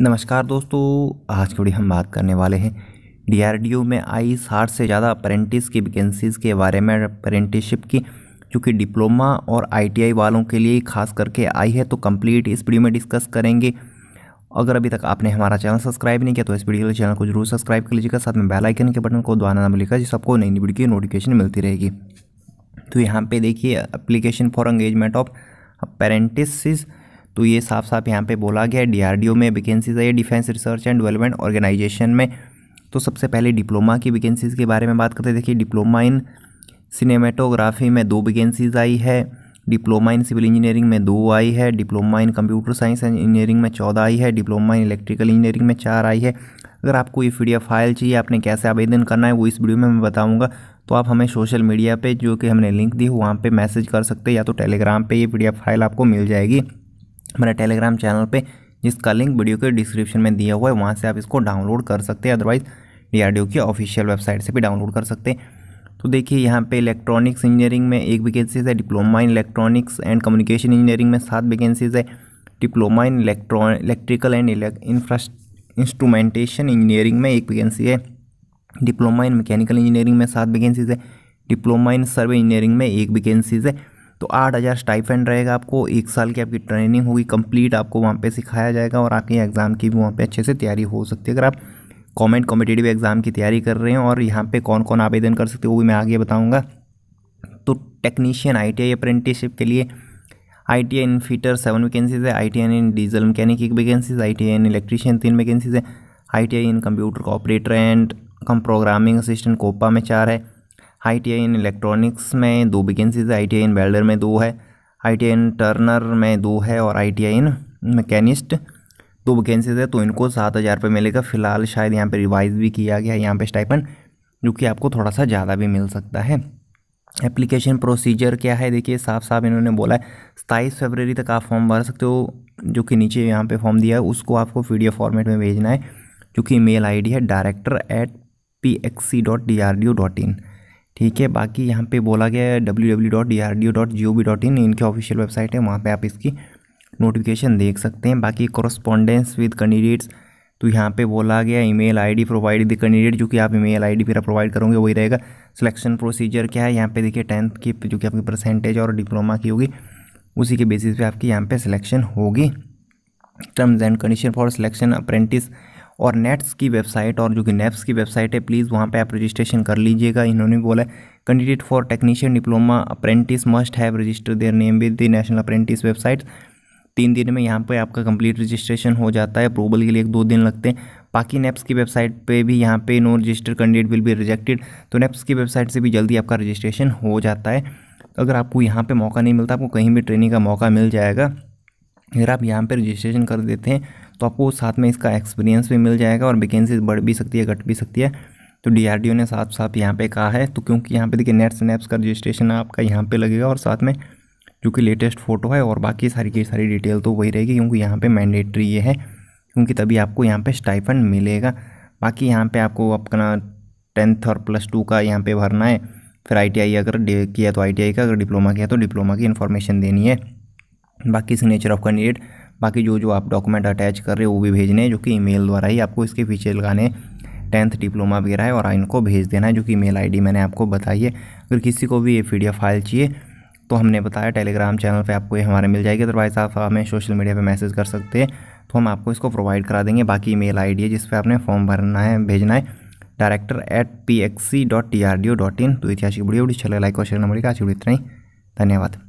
नमस्कार दोस्तों आज की वीडियो हम बात करने वाले हैं डीआरडीओ में आई साठ से ज़्यादा अप्रेंटिस की वैकेंसीज़ के बारे में अप्रेंटिसशिप की क्योंकि डिप्लोमा और आईटीआई वालों के लिए खास करके आई है तो कंप्लीट इस वीडियो में डिस्कस करेंगे अगर अभी तक आपने हमारा चैनल सब्सक्राइब नहीं किया तो इस वीडियो के चैनल को जरूर सब्सक्राइब कर लीजिएगा साथ में बेल आइकन के बटन को दोबारा नाम लिखा जिससे आपको नई वीडियो की नोटिफिकेशन मिलती रहेगी तो यहाँ पर देखिए application for engagement of parents तो ये साफ साफ यहाँ पे बोला गया है डीआरडीओ में वैकेंसीज है defence research and development organisation में तो सबसे पहले डिप्लोमा की वैकेंसीज के बारे में बात करते हैं देखिए डिप्लोमा इन सिनेमेटोग्राफी में दो वैकेंसीज आई है डिप्लोमा इन सिविल इंजीनियरिंग में दो आई है diploma in computer science and engineering में चौदह आई है डिप्लोमा इन इलेक्ट्रिकल इंजीनियरिंग में चार आई है अगर आपको ये पी फाइल चाहिए आपने कैसे आवेदन करना है वो इस वीडियो में मैं बताऊंगा तो आप हमें सोशल मीडिया पे जो कि हमने लिंक दी है वहाँ पे मैसेज कर सकते हैं या तो टेलीग्राम पे ये पी फाइल आपको मिल जाएगी मेरे टेलीग्राम चैनल पे जिसका लिंक वीडियो के डिस्क्रिप्शन में दिया हुआ है वहाँ से आप इसको डाउनलोड कर सकते हैं अदरवाइज़ डी की ऑफिशियल वेबसाइट से भी डाउनलोड कर सकते हैं तो देखिए यहाँ पे इलेक्ट्रॉनिक्स इंजीनियरिंग में एक वैकेंसीज है diploma in electronics and communication engineering में सात वैकेंसीज है diploma in electron electrical and infra instrumentation engineering में एक वैकेंसी है डिप्लोमा इन मैकेनिकल इंजीनियरिंग में सात वैकेंसीज है डिप्लोमा इन सर्वे इंजीनियरिंग में एक वैकेंसीज है तो आठ हज़ार स्टाइफेंड रहेगा आपको एक साल की आपकी ट्रेनिंग होगी कंप्लीट आपको वहाँ पे सिखाया जाएगा और आपके एग्ज़ाम की भी वहाँ पे अच्छे से तैयारी हो सकती है अगर आप कॉमेंट कॉम्पिटेटिव एग्ज़ाम की तैयारी कर रहे हैं और यहाँ पर कौन कौन आवेदन कर सकते हो वो भी मैं आगे बताऊँगा तो टेक्नीशियन आई टी अप्रेंटिसशिप के लिए I T I in fitter seven vacancies है I T I in diesel mechanic एक vacancies I T I in electrician तीन वैकेंसीज है I T I in computer operator and com programming assistant COPA में चार है I in electronics में दो vacancies T I in welder में दो है आई टी इन टर्नर में दो है और आई टी इन मैकेनिस्ट दो वैकेंसीज है तो इनको सात हज़ार रुपये मिलेगा फिलहाल शायद यहाँ पे रिवाइज भी किया गया है यहाँ पे स्टाइपन जो कि आपको थोड़ा सा ज़्यादा भी मिल सकता है एप्लीकेशन प्रोसीजर क्या है देखिए साफ साफ इन्होंने बोला है सताईस फरवरी तक आप फॉर्म भर सकते हो जो कि नीचे यहाँ पे फॉर्म दिया है उसको आपको पी फॉर्मेट में भेजना है जो कि मेल आईडी है director at P X C dot D R D O dot in ठीक है बाकी यहाँ पे बोला गया है W W dot D R D O dot G O V dot in इनकी ऑफिशियल वेबसाइट है वहाँ पे आप इसकी नोटिफिकेशन देख सकते हैं बाकी कॉरस्पॉन्डेंस विद कैंडिडेट्स तो यहाँ पे बोला गया email ID provide the candidate जो कि आप ईमेल आईडी मेरा प्रोवाइड करोगे वही रहेगा सिलेक्शन प्रोसीजर क्या है यहाँ पे देखिए टेंथ की जो कि आपकी परसेंटेज और डिप्लोमा की होगी उसी के बेसिस पे आपकी यहाँ पे सिलेक्शन होगी terms and condition for selection apprentice और नेट्स की वेबसाइट और जो कि नेप्स की वेबसाइट है प्लीज़ वहाँ पे आप रजिस्ट्रेशन कर लीजिएगा इन्होंने बोला candidate for technician diploma apprentice must have register their name with the national apprentice website तीन दिन में यहाँ पे आपका कंप्लीट रजिस्ट्रेशन हो जाता है अप्रूवल के लिए एक दो दिन लगते हैं बाकी नेप्स की वेबसाइट पे भी यहाँ पे no register candidate will be rejected तो नेप्स की वेबसाइट से भी जल्दी आपका रजिस्ट्रेशन हो जाता है अगर आपको यहाँ पे मौका नहीं मिलता आपको कहीं भी ट्रेनिंग का मौका मिल जाएगा अगर आप यहाँ पे रजिस्ट्रेशन कर देते हैं तो आपको साथ में इसका एक्सपीरियंस भी मिल जाएगा और वैकेंसी बढ़ भी सकती है घट भी सकती है तो डीआरडीओ ने साफ साफ यहाँ पे कहा है तो क्योंकि यहाँ पे देखिए नेट स्नैप्स का रजिस्ट्रेशन आपका यहाँ पे लगेगा और साथ में जो कि लेटेस्ट फ़ोटो है और बाकी सारी की सारी डिटेल तो वही रहेगी क्योंकि यहाँ पे मैंडेटरी ये है क्योंकि तभी आपको यहाँ पे स्टाइफंड मिलेगा बाकी यहाँ पे आपको अपना टेंथ और प्लस टू का यहाँ पे भरना है फिर आईटीआई अगर किया तो आईटीआई का अगर डिप्लोमा किया तो डिप्लोमा की इन्फॉर्मेशन देनी है बाकी सिग्नेचर ऑफ कैंडिडेट बाकी जो जो आप डॉक्यूमेंट अटैच कर रहे हो वो भी भेजने हैं जो कि ईमेल द्वारा ही आपको इसके फीचर लगाने टेंथ डिप्लोमा वगैरह है और इनको भेज देना है जो कि ईमेल आईडी मैंने आपको बताई है अगर किसी को भी ये पी फाइल चाहिए तो हमने बताया टेलीग्राम चैनल पर आपको ये हमारे मिल जाएगी अदरवाइज़ आप हमें सोशल मीडिया पर मैसेज कर सकते हैं तो हम आपको इसको प्रोवाइड करा देंगे बाकी ई मेल है जिस पर आपने फॉर्म भरना है भेजना है director at P X C dot T R D O dot in तो इतिहास की बड़ी अच्छा लगे लाइक और शेयर नंबर का आज इतना ही धन्यवाद